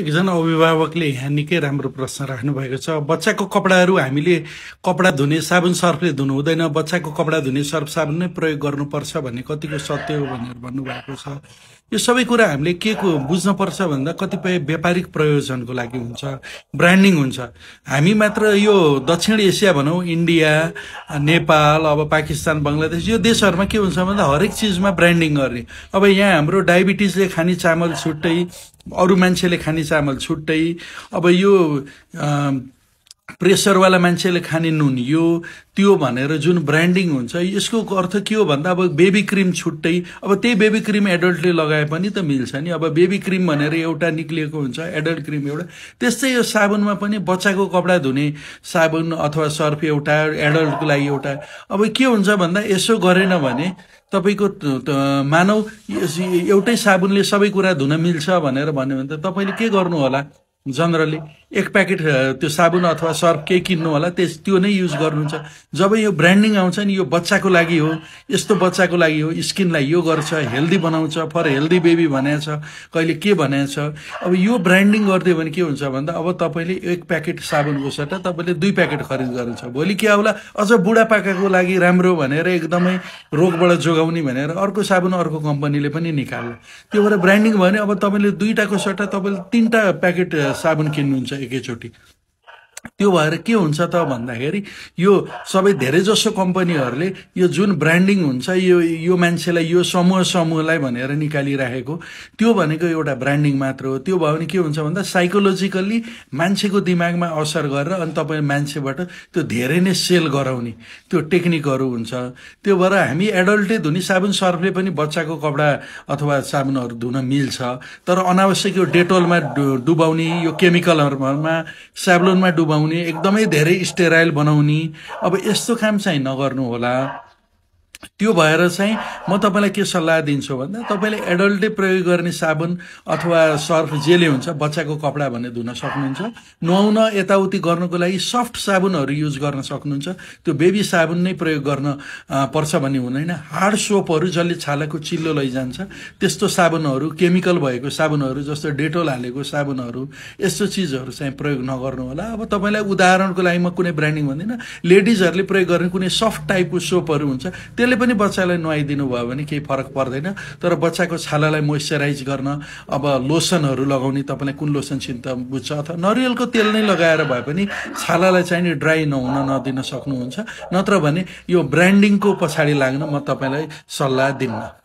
एकजना अभिभावकले यहाँ निकै राम्रो प्रश्न राख्नुभएको छ बच्चाको कपडाहरू हामीले कपडा धुने साबुन सर्फले धुनु हुँदैन बच्चाको कपडा धुने सर्फ साबुन नै प्रयोग गर्नुपर्छ भन्ने कतिको सत्य हो भनेर भन्नुभएको छ यो सबै कुरा हामीले के को बुझ्नुपर्छ भन्दा कतिपय व्यापारिक प्रयोजनको लागि हुन्छ ब्रान्डिङ हुन्छ हामी मात्र यो दक्षिण एसिया भनौँ इन्डिया नेपाल अब पाकिस्तान बङ्गलादेश यो देशहरूमा के हुन्छ भन्दा हरेक चिजमा ब्रान्डिङ गर्ने अब यहाँ हाम्रो डायबिटिजले खाने चामल छुट्टै अरू मान्छेले खाने चामल छुट्टै अब यो प्रेसरवाला मान्छेले खाने नुन यो त्यो भनेर जुन ब्रान्डिङ हुन्छ यसको अर्थ के हो भन्दा अब बेबी क्रिम छुट्टै अब त्यही बेबी क्रिम एडल्टले लगाए पनि त मिल्छ नि अब बेबी क्रिम भनेर एउटा निक्लिएको हुन्छ एडल्ट क्रिम एउटा त्यस्तै यो साबुनमा पनि बच्चाको कपडा धुने साबुन अथवा सर्फ एउटा एडल्टको लागि एउटा अब के हुन्छ भन्दा यसो गरेन भने तपाईँको मानव एउटै साबुनले सबै कुरा धुन मिल्छ भनेर भन्यो भने त तपाईँले के गर्नु होला जनरली एक प्याकेट त्यो साबुन अथवा सर्फ केही किन्नु होला त्यस त्यो नै युज गर्नुहुन्छ जब यो ब्रान्डिङ आउँछ नि यो बच्चाको लागि हो यस्तो बच्चाको लागि हो स्किनलाई यो गर्छ हेल्दी बनाउँछ फर हेल्दी बेबी छ कहिले के भनेछ अब यो ब्रान्डिङ गरिदियो भने के हुन्छ भन्दा अब तपाईँले एक प्याकेट साबुनको सट्टा तपाईँले दुई प्याकेट खरिद गर्नुहुन्छ भोलि के आउला अझ बुढापाकाको लागि राम्रो भनेर एकदमै रोगबाट जोगाउने भनेर अर्को साबुन अर्को कम्पनीले पनि निकाल्यो त्यो भएर ब्रान्डिङ भयो भने अब तपाईँले दुईवटाको सट्टा तपाईँले तिनवटा प्याकेट साबुन किन्नुहुन्छ एक ही चोटी त्यो भएर के हुन्छ त भन्दाखेरि यो सबै धेरैजसो कम्पनीहरूले यो जुन ब्रान्डिङ हुन्छ यो यो मान्छेलाई यो समूह समूहलाई भनेर निकालिराखेको त्यो भनेको एउटा ब्रान्डिङ मात्र हो त्यो भयो भने के हुन्छ भन्दा साइकोलोजिकल्ली मान्छेको दिमागमा असर गरेर अनि तपाईँ मान्छेबाट त्यो धेरै नै सेल गराउने त्यो टेक्निकहरू हुन्छ त्यो भएर हामी एडल्टले धुने साबुन सर्फले पनि बच्चाको कपडा अथवा साबुनहरू धुन मिल्छ तर अनावश्यक यो डेटोलमा डुबाउने यो केमिकलहरूमा साबुनमा डुबाउने बनाउने एकदमै धेरै स्टेराइल बनाउने अब यस्तो काम चाहिँ होला त्यो भएर चाहिँ म तपाईँलाई के सल्लाह दिन्छु भन्दा तपाईँले एडल्टले प्रयोग गर्ने साबुन अथवा सर्फ जेले हुन्छ बच्चाको कपडा भने धुन सक्नुहुन्छ नुहाउन यताउति गर्नुको लागि सफ्ट साबुनहरू युज गर्न सक्नुहुन्छ त्यो बेबी साबुन नै प्रयोग गर्न पर्छ भन्ने हुँदैन हार्ड सोपहरू जसले छालाको चिल्लो लैजान्छ त्यस्तो साबुनहरू केमिकल भएको साबुनहरू जस्तो डेटोल हालेको साबुनहरू यस्तो चिजहरू चाहिँ प्रयोग नगर्नु होला अब तपाईँलाई उदाहरणको लागि म कुनै ब्रान्डिङ भन्दिनँ लेडिजहरूले प्रयोग गर्ने कुनै सफ्ट टाइपको सोपहरू हुन्छ त्यसले तपाईँले पनि बच्चालाई नुहाइदिनु भयो भने केही फरक पर्दैन तर बच्चाको छालालाई मोइस्चराइज गर्न अब लोसनहरू लगाउने तपाईँलाई कुन लोसन चिन्ता बुझ्छ अथवा नरिवलको तेल नै लगाएर भए पनि छालालाई चाहिँ नि ड्राई नहुन नदिन सक्नुहुन्छ नत्र भने यो ब्रान्डिङको पछाडि लाग्न म तपाईँलाई सल्लाह दिन्न